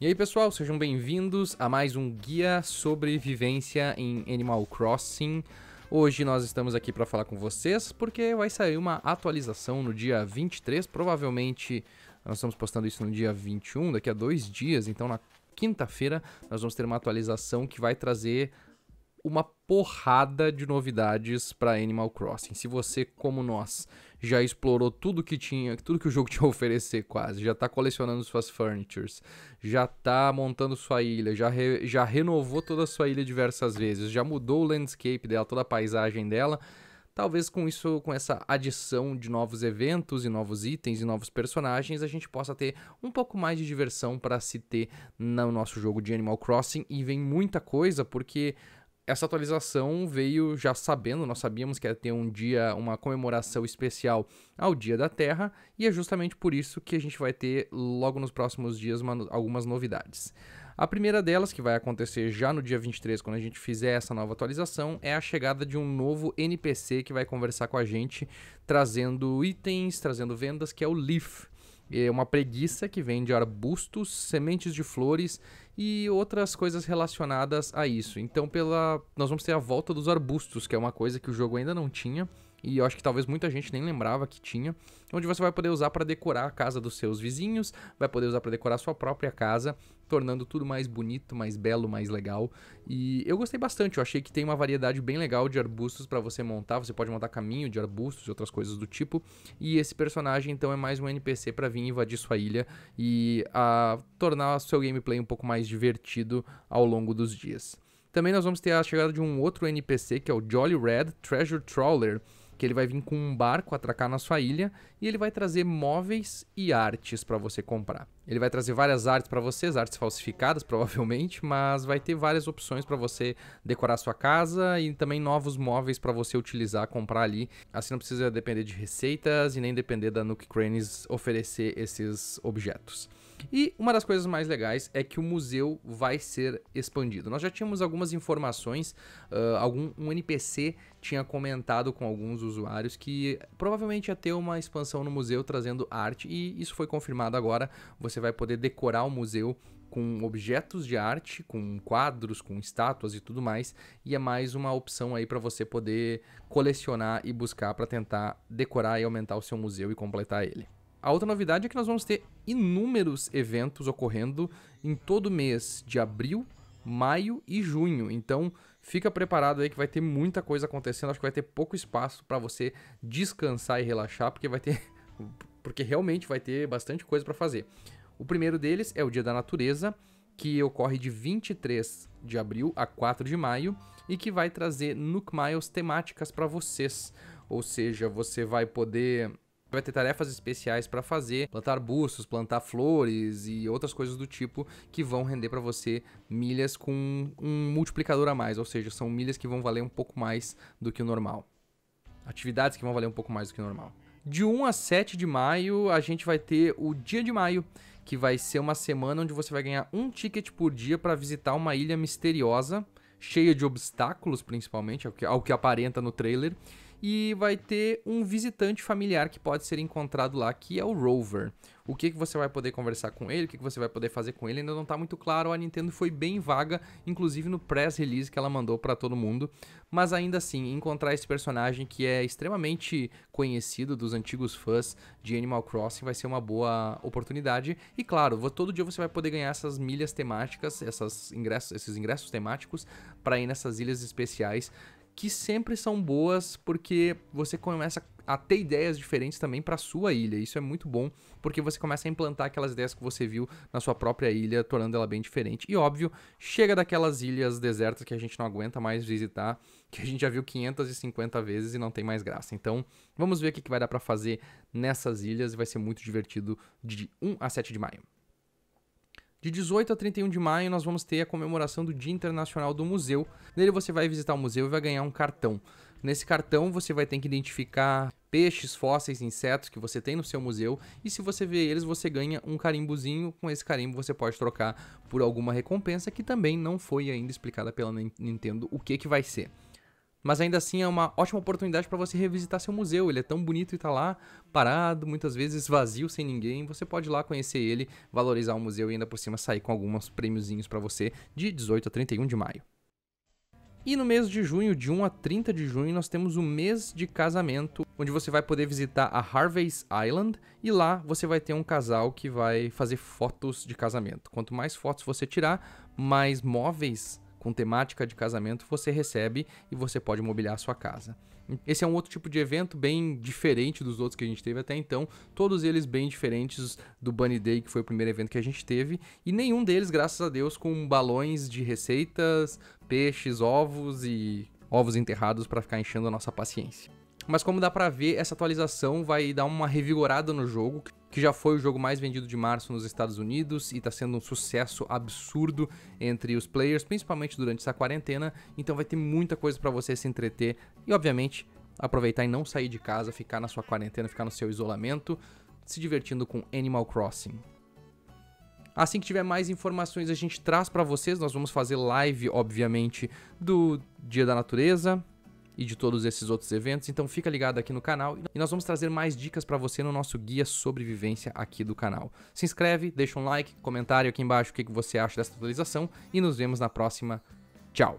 E aí pessoal, sejam bem-vindos a mais um guia sobre vivência em Animal Crossing. Hoje nós estamos aqui para falar com vocês porque vai sair uma atualização no dia 23, provavelmente nós estamos postando isso no dia 21, daqui a dois dias, então na quinta-feira nós vamos ter uma atualização que vai trazer uma porrada de novidades para Animal Crossing. Se você, como nós, já explorou tudo que tinha, tudo que o jogo tinha a oferecer quase, já tá colecionando suas furnitures, já tá montando sua ilha, já, re, já renovou toda a sua ilha diversas vezes, já mudou o landscape dela, toda a paisagem dela. Talvez com isso, com essa adição de novos eventos e novos itens e novos personagens, a gente possa ter um pouco mais de diversão para se ter no nosso jogo de Animal Crossing e vem muita coisa porque essa atualização veio já sabendo, nós sabíamos que ia ter um dia, uma comemoração especial ao Dia da Terra, e é justamente por isso que a gente vai ter logo nos próximos dias uma, algumas novidades. A primeira delas, que vai acontecer já no dia 23, quando a gente fizer essa nova atualização, é a chegada de um novo NPC que vai conversar com a gente, trazendo itens, trazendo vendas, que é o Leaf. É uma preguiça que vende arbustos, sementes de flores e outras coisas relacionadas a isso. Então, pela nós vamos ter a volta dos arbustos, que é uma coisa que o jogo ainda não tinha e eu acho que talvez muita gente nem lembrava que tinha, onde você vai poder usar para decorar a casa dos seus vizinhos, vai poder usar para decorar a sua própria casa, tornando tudo mais bonito, mais belo, mais legal. E eu gostei bastante, eu achei que tem uma variedade bem legal de arbustos para você montar, você pode montar caminho de arbustos e outras coisas do tipo. E esse personagem então é mais um NPC para vir invadir sua ilha e a tornar seu gameplay um pouco mais divertido ao longo dos dias. Também nós vamos ter a chegada de um outro NPC que é o Jolly Red Treasure Trawler que ele vai vir com um barco atracar na sua ilha e ele vai trazer móveis e artes para você comprar. Ele vai trazer várias artes para vocês, artes falsificadas provavelmente, mas vai ter várias opções para você decorar sua casa e também novos móveis para você utilizar, comprar ali. Assim não precisa depender de receitas e nem depender da Nook Cranes oferecer esses objetos. E uma das coisas mais legais é que o museu vai ser expandido. Nós já tínhamos algumas informações, uh, algum um NPC tinha comentado com alguns usuários que provavelmente ia ter uma expansão no museu trazendo arte e isso foi confirmado agora. Você vai poder decorar o museu com objetos de arte, com quadros, com estátuas e tudo mais, e é mais uma opção aí para você poder colecionar e buscar para tentar decorar e aumentar o seu museu e completar ele. A outra novidade é que nós vamos ter inúmeros eventos ocorrendo em todo mês de abril, maio e junho. Então, fica preparado aí que vai ter muita coisa acontecendo. Acho que vai ter pouco espaço para você descansar e relaxar, porque vai ter porque realmente vai ter bastante coisa para fazer. O primeiro deles é o Dia da Natureza, que ocorre de 23 de abril a 4 de maio e que vai trazer Nook Miles temáticas para vocês. Ou seja, você vai poder vai ter tarefas especiais para fazer, plantar bustos, plantar flores e outras coisas do tipo que vão render para você milhas com um multiplicador a mais, ou seja, são milhas que vão valer um pouco mais do que o normal. Atividades que vão valer um pouco mais do que o normal. De 1 a 7 de maio, a gente vai ter o dia de maio, que vai ser uma semana onde você vai ganhar um ticket por dia para visitar uma ilha misteriosa, cheia de obstáculos, principalmente, ao que, ao que aparenta no trailer, e vai ter um visitante familiar que pode ser encontrado lá, que é o Rover. O que, que você vai poder conversar com ele, o que, que você vai poder fazer com ele, ainda não está muito claro. A Nintendo foi bem vaga, inclusive no press release que ela mandou para todo mundo. Mas ainda assim, encontrar esse personagem que é extremamente conhecido dos antigos fãs de Animal Crossing vai ser uma boa oportunidade. E claro, todo dia você vai poder ganhar essas milhas temáticas, essas ingressos, esses ingressos temáticos para ir nessas ilhas especiais que sempre são boas porque você começa a ter ideias diferentes também para sua ilha. Isso é muito bom porque você começa a implantar aquelas ideias que você viu na sua própria ilha, tornando ela bem diferente. E óbvio, chega daquelas ilhas desertas que a gente não aguenta mais visitar, que a gente já viu 550 vezes e não tem mais graça. Então, vamos ver o que vai dar para fazer nessas ilhas e vai ser muito divertido de 1 a 7 de maio. De 18 a 31 de maio, nós vamos ter a comemoração do Dia Internacional do Museu. Nele você vai visitar o museu e vai ganhar um cartão. Nesse cartão, você vai ter que identificar peixes, fósseis, insetos que você tem no seu museu, e se você vê eles, você ganha um carimbozinho. Com esse carimbo, você pode trocar por alguma recompensa que também não foi ainda explicada pela Nintendo o que, que vai ser mas ainda assim é uma ótima oportunidade para você revisitar seu museu. Ele é tão bonito e está lá parado, muitas vezes vazio, sem ninguém. Você pode ir lá conhecer ele, valorizar o museu e ainda por cima sair com alguns prêmiozinhos para você de 18 a 31 de maio. E no mês de junho, de 1 a 30 de junho, nós temos o mês de casamento, onde você vai poder visitar a Harvey's Island e lá você vai ter um casal que vai fazer fotos de casamento. Quanto mais fotos você tirar, mais móveis com temática de casamento, você recebe e você pode mobiliar a sua casa. Esse é um outro tipo de evento bem diferente dos outros que a gente teve até então, todos eles bem diferentes do Bunny Day, que foi o primeiro evento que a gente teve, e nenhum deles, graças a Deus, com balões de receitas, peixes, ovos e ovos enterrados para ficar enchendo a nossa paciência. Mas como dá pra ver, essa atualização vai dar uma revigorada no jogo, que já foi o jogo mais vendido de março nos Estados Unidos e tá sendo um sucesso absurdo entre os players, principalmente durante essa quarentena. Então vai ter muita coisa para você se entreter e, obviamente, aproveitar e não sair de casa, ficar na sua quarentena, ficar no seu isolamento, se divertindo com Animal Crossing. Assim que tiver mais informações, a gente traz para vocês. Nós vamos fazer live, obviamente, do Dia da Natureza, e de todos esses outros eventos. Então fica ligado aqui no canal e nós vamos trazer mais dicas para você no nosso guia sobrevivência aqui do canal. Se inscreve, deixa um like, comentário aqui embaixo o que você acha dessa atualização e nos vemos na próxima. Tchau!